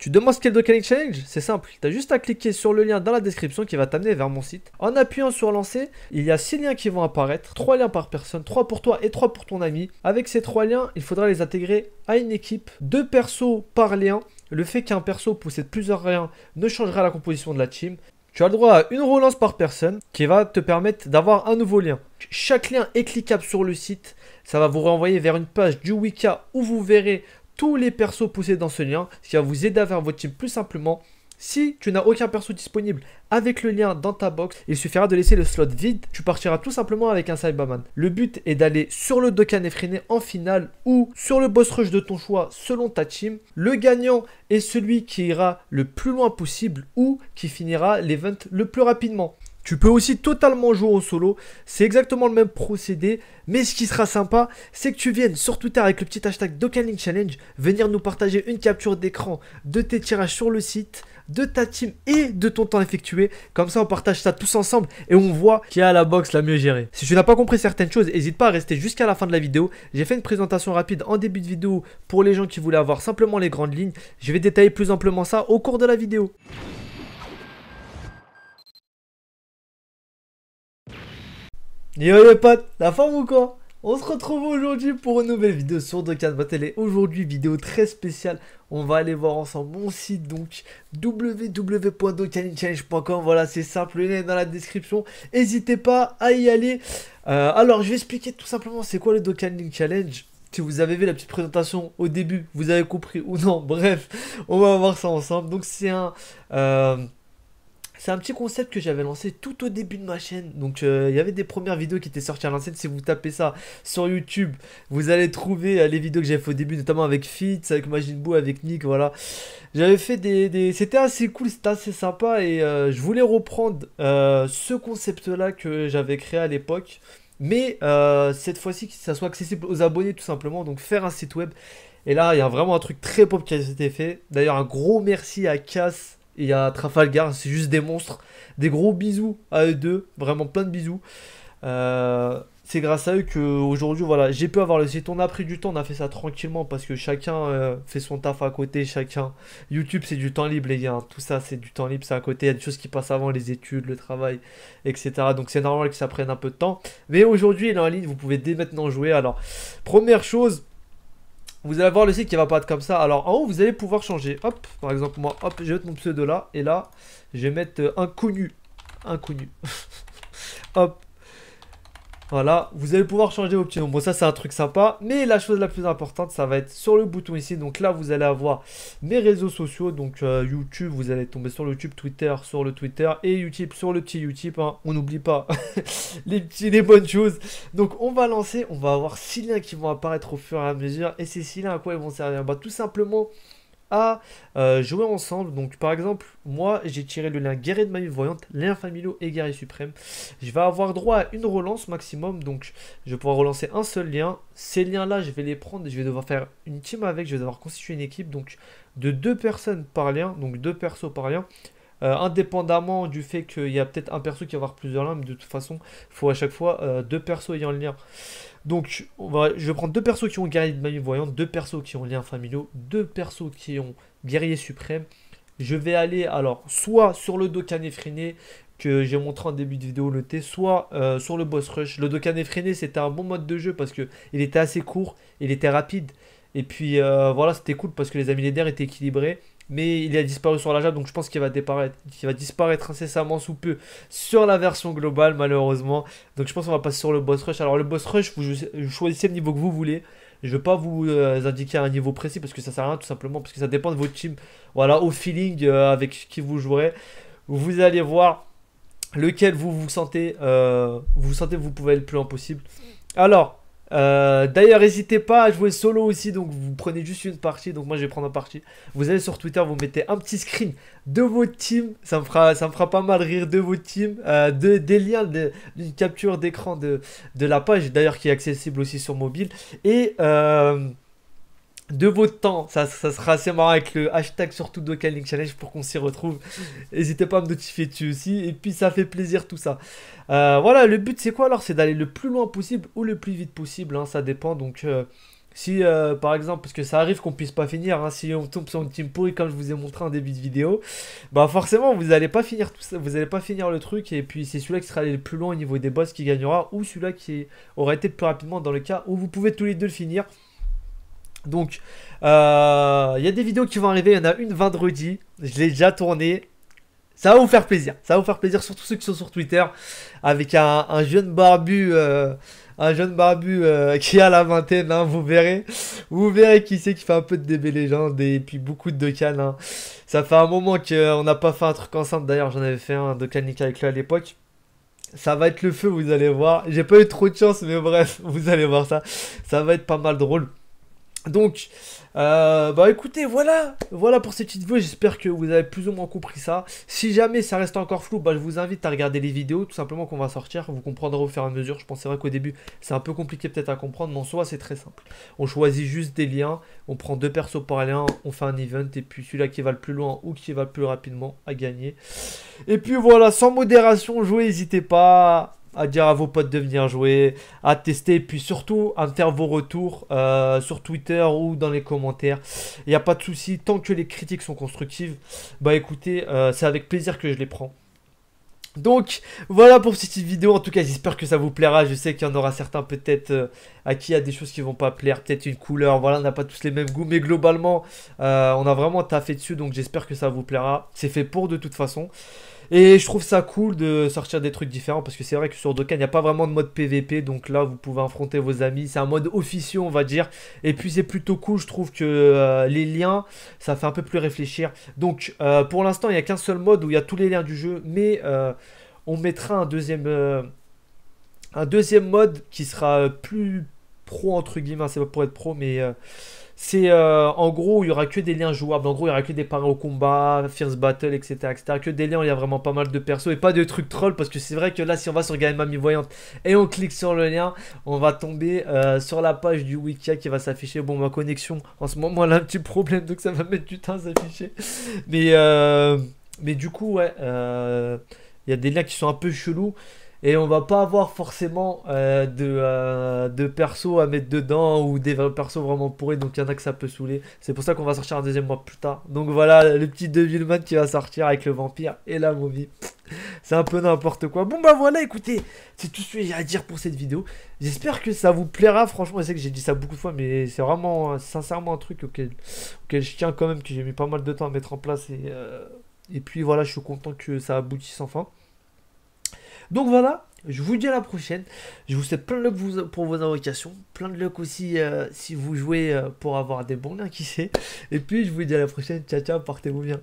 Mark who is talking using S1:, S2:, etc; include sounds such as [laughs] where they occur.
S1: Tu demandes ce qu'est le Challenge C'est simple, tu as juste à cliquer sur le lien dans la description qui va t'amener vers mon site. En appuyant sur lancer, il y a 6 liens qui vont apparaître, 3 liens par personne, 3 pour toi et 3 pour ton ami. Avec ces 3 liens, il faudra les intégrer à une équipe, deux persos par lien. Le fait qu'un perso possède plusieurs liens ne changera la composition de la team. Tu as le droit à une relance par personne qui va te permettre d'avoir un nouveau lien. Chaque lien est cliquable sur le site. Ça va vous renvoyer vers une page du Wicca où vous verrez tous les persos poussés dans ce lien, ce qui va vous aider à faire votre team plus simplement. Si tu n'as aucun perso disponible avec le lien dans ta box, il suffira de laisser le slot vide, tu partiras tout simplement avec un Cyberman. Le but est d'aller sur le Dokkan effréné en finale ou sur le boss rush de ton choix selon ta team. Le gagnant est celui qui ira le plus loin possible ou qui finira l'event le plus rapidement. Tu peux aussi totalement jouer au solo, c'est exactement le même procédé, mais ce qui sera sympa, c'est que tu viennes sur Twitter avec le petit hashtag Dokaling Challenge, venir nous partager une capture d'écran de tes tirages sur le site, de ta team et de ton temps effectué. Comme ça, on partage ça tous ensemble et on voit qui a la box la mieux gérée. Si tu n'as pas compris certaines choses, n'hésite pas à rester jusqu'à la fin de la vidéo. J'ai fait une présentation rapide en début de vidéo pour les gens qui voulaient avoir simplement les grandes lignes. Je vais détailler plus amplement ça au cours de la vidéo. Yo les potes, la forme ou quoi On se retrouve aujourd'hui pour une nouvelle vidéo sur Dokkan Télé. Aujourd'hui, vidéo très spéciale. On va aller voir ensemble mon site donc www.docanningchallenge.com Voilà, c'est simple, le lien est dans la description. N'hésitez pas à y aller. Euh, alors, je vais expliquer tout simplement c'est quoi le Docanning Challenge. Si vous avez vu la petite présentation au début, vous avez compris ou non. [laughs] Bref, on va voir ça ensemble. Donc, c'est un. Euh, c'est un petit concept que j'avais lancé tout au début de ma chaîne. Donc, euh, il y avait des premières vidéos qui étaient sorties à l'ancienne. Si vous tapez ça sur YouTube, vous allez trouver euh, les vidéos que j'avais fait au début, notamment avec Fitz, avec Majin Buu, avec Nick, voilà. J'avais fait des... C'était assez cool, c'était assez sympa. Et euh, je voulais reprendre ce concept-là que j'avais créé à l'époque. Mais cette fois-ci, que ça soit accessible aux abonnés, tout simplement. Donc, faire un site web. Et là, il y a vraiment un truc très pop qui a été fait. D'ailleurs, un gros merci à Cass il y a Trafalgar. C'est juste des monstres. Des gros bisous à eux deux. Vraiment plein de bisous. Euh, c'est grâce à eux que aujourd'hui voilà j'ai pu avoir le site on a pris du temps on a fait ça tranquillement parce que chacun euh, fait son taf à côté chacun YouTube c'est du temps libre les gars tout ça c'est du temps libre c'est à côté il y a des choses qui passent avant les études le travail etc donc c'est normal que ça prenne un peu de temps mais aujourd'hui il est en ligne vous pouvez dès maintenant jouer alors première chose vous allez voir le site qui va pas être comme ça. Alors en haut, vous allez pouvoir changer. Hop, par exemple, moi, hop, je vais mettre mon pseudo là. Et là, je vais mettre euh, inconnu. Inconnu. [laughs] hop, voilà, vous allez pouvoir changer vos petits nombres. Bon, ça, c'est un truc sympa. Mais la chose la plus importante, ça va être sur le bouton ici. Donc là, vous allez avoir mes réseaux sociaux. Donc euh, YouTube, vous allez tomber sur le YouTube, Twitter sur le Twitter et YouTube sur le petit YouTube. Hein. On n'oublie pas [laughs] les, petits, les bonnes choses. Donc on va lancer. On va avoir 6 liens qui vont apparaître au fur et à mesure. Et ces 6 liens, à quoi ils vont servir Bah, tout simplement à euh, jouer ensemble. Donc par exemple, moi j'ai tiré le lien guerrier de ma vie voyante, lien familial et guerrier suprême. Je vais avoir droit à une relance maximum, donc je vais pouvoir relancer un seul lien. Ces liens-là, je vais les prendre je vais devoir faire une team avec, je vais devoir constituer une équipe donc de deux personnes par lien, donc deux persos par lien. Euh, indépendamment du fait qu'il y a peut-être un perso qui va avoir plusieurs liens, de toute façon, il faut à chaque fois euh, deux persos ayant le lien. Donc, je vais prendre deux persos qui ont guerrier de voyante deux persos qui ont lien familial deux persos qui ont guerrier suprême. Je vais aller alors soit sur le docan effréné que j'ai montré en début de vidéo le T, soit euh, sur le boss rush. Le docan effréné c'était un bon mode de jeu parce que il était assez court, il était rapide et puis voilà c'était cool parce que les amis étaient équilibrés mais il a disparu sur la donc je pense qu'il va, disparaître incessamment sous peu sur la version globale, malheureusement. Donc je pense qu'on va passer sur le boss rush. Alors le boss rush, vous, choisissez le niveau que vous voulez. Je ne vais pas vous euh, indiquer un niveau précis parce que ça sert à rien tout simplement, parce que ça dépend de votre team. Voilà, au feeling euh, avec qui vous jouerez. Vous allez voir lequel vous vous sentez, euh, vous, vous sentez vous pouvez être le plus loin possible. Alors, euh, d'ailleurs, n'hésitez pas à jouer solo aussi. Donc, vous prenez juste une partie. Donc, moi, je vais prendre une partie Vous allez sur Twitter, vous mettez un petit screen de vos team Ça me fera, ça fera pas mal rire de vos team euh, de, des liens, d'une capture d'écran de, de, la page. D'ailleurs, qui est accessible aussi sur mobile. Et. Euh, de votre temps. Ça, sera assez marrant avec le hashtag surtout Caling Challenge pour qu'on s'y retrouve. N'hésitez pas à me notifier dessus aussi. Et puis ça fait plaisir tout ça. Euh, voilà, le but c'est quoi alors C'est d'aller le plus loin possible ou le plus vite possible. Hein, ça dépend donc. Euh, si euh, par exemple, parce que ça arrive qu'on puisse pas finir, hein, si on tombe sur une team pourrie comme je vous ai montré en début de vidéo, bah forcément vous allez pas finir tout ça, vous allez pas finir le truc et puis c'est celui-là qui sera allé le plus loin au niveau des boss qui gagnera ou celui-là qui aura été le plus rapidement dans le cas où vous pouvez tous les deux le finir. Donc, il euh, y a des vidéos qui vont arriver. Il y en a une vendredi. Je l'ai déjà tournée. Ça va vous faire plaisir. Ça va vous faire plaisir, surtout ceux qui sont sur Twitter. Avec un, jeune barbu. un jeune barbu euh, euh, [laughs] qui a la vingtaine, hein, vous verrez. Vous verrez qui c'est qui fait un peu de DB légende et puis beaucoup de Dokkan. Hein. Ça fait un moment qu'on n'a pas fait un truc ensemble. D'ailleurs, j'en avais fait un de avec lui à l'époque. Ça va être le feu, vous allez voir. J'ai pas eu trop de chance, mais bref, [laughs] vous allez voir ça. Ça va être pas mal drôle. Donc, euh, bah écoutez, voilà, voilà pour cette petites vidéo. J'espère que vous avez plus ou moins compris ça. Si jamais ça reste encore flou, bah je vous invite à regarder les vidéos, tout simplement qu'on va sortir. Vous comprendrez au fur et à mesure. Je pense vrai qu'au début, c'est un peu compliqué peut-être à comprendre, mais en soi, c'est très simple. On choisit juste des liens, on prend deux persos par lien, on fait un event, et puis celui-là qui va le plus loin ou qui va le plus rapidement à gagner. Et puis voilà, sans modération, jouez, n'hésitez pas à dire à vos potes de venir jouer, à tester, et puis surtout à me faire vos retours euh, sur Twitter ou dans les commentaires. Il n'y a pas de souci, tant que les critiques sont constructives, bah écoutez, euh, c'est avec plaisir que je les prends. Donc voilà pour cette vidéo, en tout cas j'espère que ça vous plaira, je sais qu'il y en aura certains peut-être euh, à qui il y a des choses qui vont pas plaire, peut-être une couleur, voilà on n'a pas tous les mêmes goûts, mais globalement on a vraiment taffé dessus donc j'espère que ça vous plaira, c'est fait pour de toute façon. Et je trouve ça cool de sortir des trucs différents parce que c'est vrai que sur Dokkan, il n'y a pas vraiment de mode PVP. Donc là, vous pouvez affronter vos amis. C'est un mode officieux, on va dire. Et puis c'est plutôt cool, je trouve que euh, les liens, ça fait un peu plus réfléchir. Donc euh, pour l'instant, il n'y a qu'un seul mode où il y a tous les liens du jeu. Mais euh, on mettra un deuxième, un deuxième mode qui sera plus pro, entre guillemets. C'est pas pour être pro, mais c'est euh, en gros, il y aura que des liens jouables. En gros, il y aura que des paris au combat, Fierce Battle, etc., Que des liens, il y a vraiment pas mal de persos et pas de trucs trolls parce que c'est vrai que là, si on va sur Gamma Voyante et on clique sur le lien, on va tomber euh, sur la page du Wikia qui va s'afficher. Bon, ma connexion en ce moment, elle a un petit problème donc ça va mettre du temps à s'afficher. Mais, euh, mais du coup, ouais, il y a des liens qui sont un peu chelous et on va pas avoir forcément euh, euh, de, perso à mettre dedans ou des persos vraiment pourris donc il y en a que ça peut saouler c'est pour ça qu'on va sortir un deuxième mois plus tard donc voilà le petit Devilman qui va sortir avec le vampire et la momie [laughs] c'est un peu n'importe quoi. Bon bah voilà, écoutez, c'est tout ce que j'ai à dire pour cette vidéo. J'espère que ça vous plaira, franchement, je sais que j'ai dit ça beaucoup de fois, mais c'est vraiment, sincèrement, un truc auquel, auquel, je tiens quand même, que j'ai mis pas mal de temps à mettre en place. Et, euh, et puis voilà, je suis content que ça aboutisse enfin. Donc voilà, je vous dis à la prochaine. Je vous souhaite plein de luck pour vos invocations. Plein de luck aussi euh, si vous jouez euh, pour avoir des bons liens, qui sait. Et puis je vous dis à la prochaine. Ciao, ciao, portez-vous bien.